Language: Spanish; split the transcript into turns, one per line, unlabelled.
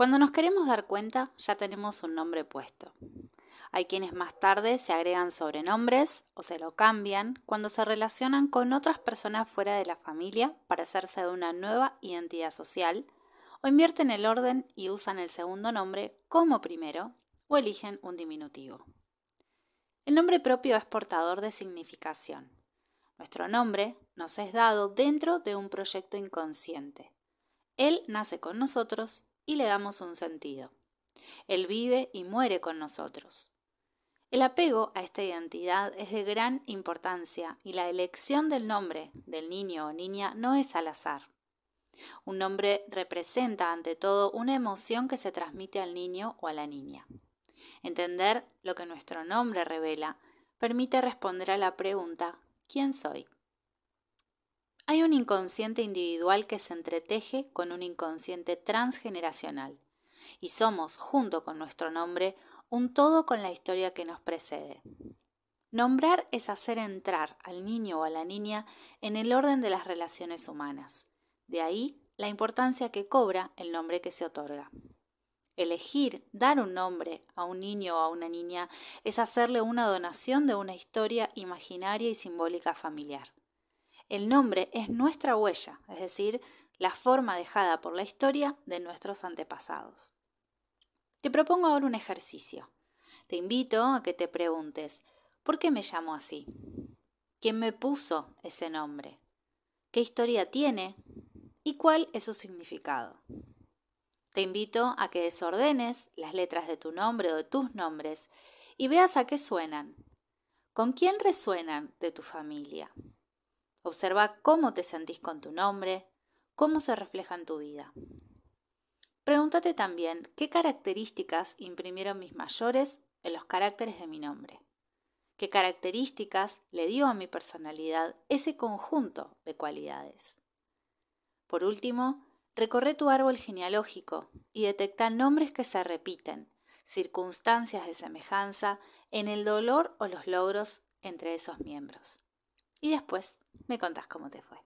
Cuando nos queremos dar cuenta, ya tenemos un nombre puesto. Hay quienes más tarde se agregan sobrenombres o se lo cambian cuando se relacionan con otras personas fuera de la familia para hacerse de una nueva identidad social, o invierten el orden y usan el segundo nombre como primero, o eligen un diminutivo. El nombre propio es portador de significación. Nuestro nombre nos es dado dentro de un proyecto inconsciente. Él nace con nosotros y le damos un sentido. Él vive y muere con nosotros. El apego a esta identidad es de gran importancia y la elección del nombre del niño o niña no es al azar. Un nombre representa ante todo una emoción que se transmite al niño o a la niña. Entender lo que nuestro nombre revela permite responder a la pregunta ¿quién soy? Hay un inconsciente individual que se entreteje con un inconsciente transgeneracional, y somos, junto con nuestro nombre, un todo con la historia que nos precede. Nombrar es hacer entrar al niño o a la niña en el orden de las relaciones humanas. De ahí la importancia que cobra el nombre que se otorga. Elegir, dar un nombre a un niño o a una niña es hacerle una donación de una historia imaginaria y simbólica familiar. El nombre es nuestra huella, es decir, la forma dejada por la historia de nuestros antepasados. Te propongo ahora un ejercicio. Te invito a que te preguntes, ¿por qué me llamo así? ¿Quién me puso ese nombre? ¿Qué historia tiene? ¿Y cuál es su significado? Te invito a que desordenes las letras de tu nombre o de tus nombres y veas a qué suenan. ¿Con quién resuenan de tu familia? Observa cómo te sentís con tu nombre, cómo se refleja en tu vida. Pregúntate también qué características imprimieron mis mayores en los caracteres de mi nombre. ¿Qué características le dio a mi personalidad ese conjunto de cualidades? Por último, recorre tu árbol genealógico y detecta nombres que se repiten, circunstancias de semejanza en el dolor o los logros entre esos miembros. Y después me contás cómo te fue.